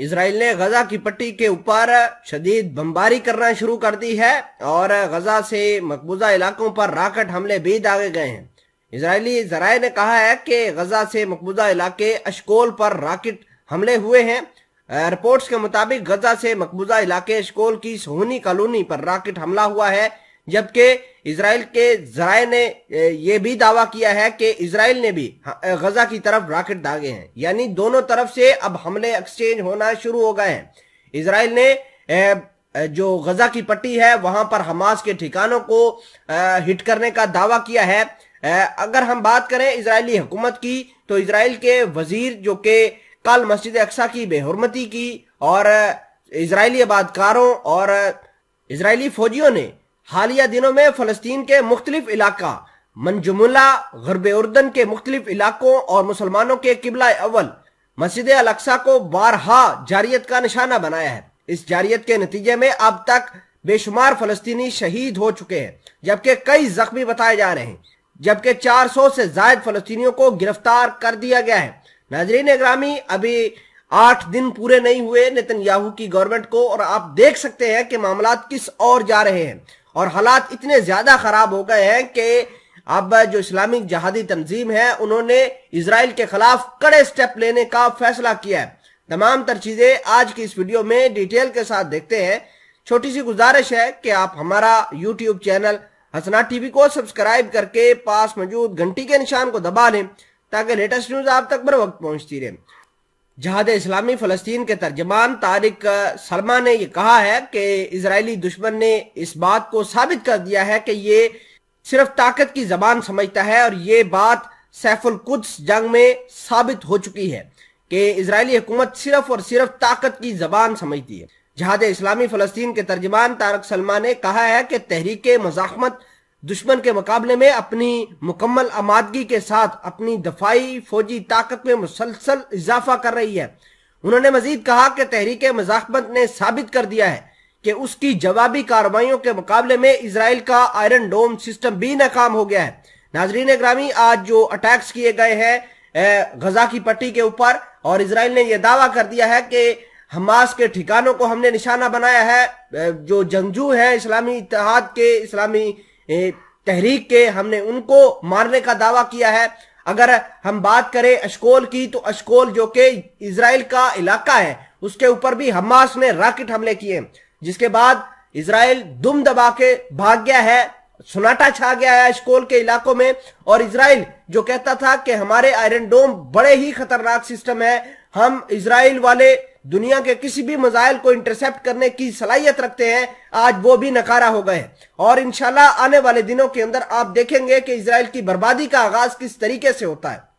Israel ने गजा की पट्टी के ऊपर शदीद बमबारी करना शुरू कर दी है और गजा से मकबूजा इलाकों पर राकेट हमले भी दागे गए हैं इसराइली जराये ने कहा है कि गजा से मकबूजा इलाके अशकोल पर राकेट हमले हुए हैं रिपोर्ट्स के मुताबिक गजा से मकबूजा इलाके अशकोल की सोहनी कॉलोनी पर राकेट हमला हुआ है जबकि इसराइल के जराये ने यह भी दावा किया है कि इसराइल ने भी गजा की तरफ रॉकेट दागे हैं यानी दोनों तरफ से अब हमले एक्सचेंज होना शुरू हो गए हैं इसराइल ने जो गजा की पट्टी है वहां पर हमास के ठिकानों को हिट करने का दावा किया है अगर हम बात करें इसराइली हुकूमत की तो इसराइल के वजीर जो कि कल मस्जिद अक्सा की बेहरमती की और इसराइली आबादकारों और इसराइली फौजियों ने हालिया दिनों में फलस्तीन के मुख्तलिफ इलाका मनजमुला गरब उर्दन के मुख्तलिफ इलाकों और मुसलमानों के किबला अव्वल मस्जिद अलक्सा को बारहा जारियत का निशाना बनाया है इस जारियत के नतीजे में अब तक बेशुमार फलस्तीनी शहीद हो चुके हैं जबकि कई जख्मी बताए जा रहे हैं जबकि 400 से जायद फलस्तियों को गिरफ्तार कर दिया गया है नाजरीन ग्रामी अभी आठ दिन पूरे नहीं हुए नितिन याहू की गवर्नमेंट को और आप देख सकते हैं कि मामला किस और जा रहे हैं और हालात इतने ज्यादा खराब हो गए हैं कि अब जो इस्लामिक जहादी तंजीम है उन्होंने इसराइल के खिलाफ कड़े स्टेप लेने का फैसला किया है तमाम तर चीजें आज की इस वीडियो में डिटेल के साथ देखते हैं छोटी सी गुजारिश है कि आप हमारा यूट्यूब चैनल हसना टीवी को सब्सक्राइब करके पास मौजूद घंटी के निशान को दबा लें ताकि लेटेस्ट न्यूज आप तक बर वक्त पहुंचती रहे जहाद इस्लामी फ़लस्तीन के तर्जमान तारिक सलमा ने यह कहा है कि इसराइली दुश्मन ने इस बात को साबित कर दिया है कि ये सिर्फ ताकत की जबान समझता है और ये बात सैफुल कुछ जंग में साबित हो चुकी है कि इसराइली हुकूमत सिर्फ और सिर्फ ताकत की जबान समझती है जहाद इस्लामी फ़लस्तीन के तर्जमान तारक सलमा ने कहा है कि तहरीक मजाकमत दुश्मन के मुकाबले में अपनी मुकम्मल आमादगी के साथ अपनी दफाई फौजी ताकत में मुसलसल इजाफा कर रही है उन्होंने मजीद कहा कि तहरीक मजाकमत ने साबित कर दिया है कि उसकी जवाबी कार्रवाई के मुकाबले में इसराइल का आयरन डोम सिस्टम भी नाकाम हो गया है नाजरीन ग्रामी आज जो अटैक्स किए गए हैं गजा की पट्टी के ऊपर और इसराइल ने यह दावा कर दिया है कि हमास के ठिकानों को हमने निशाना बनाया है जो जंगजू है इस्लामी इतिहाद के इस्लामी तहरीक के हमने उनको मारने का दावा किया है अगर हम बात करें अशकोल की तो अशकोल जो कि इसराइल का इलाका है उसके ऊपर भी हमास ने राकेट हमले किए जिसके बाद इसराइल दुम दबा के भाग गया है सुनाटा छा गया है अशकोल के इलाकों में और इसराइल जो कहता था कि हमारे आयरन डोम बड़े ही खतरनाक सिस्टम है हम इसराइल वाले दुनिया के किसी भी मजाइल को इंटरसेप्ट करने की सलाहियत रखते हैं आज वो भी नकारा हो गए और इंशाल्लाह आने वाले दिनों के अंदर आप देखेंगे कि इसराइल की बर्बादी का आगाज किस तरीके से होता है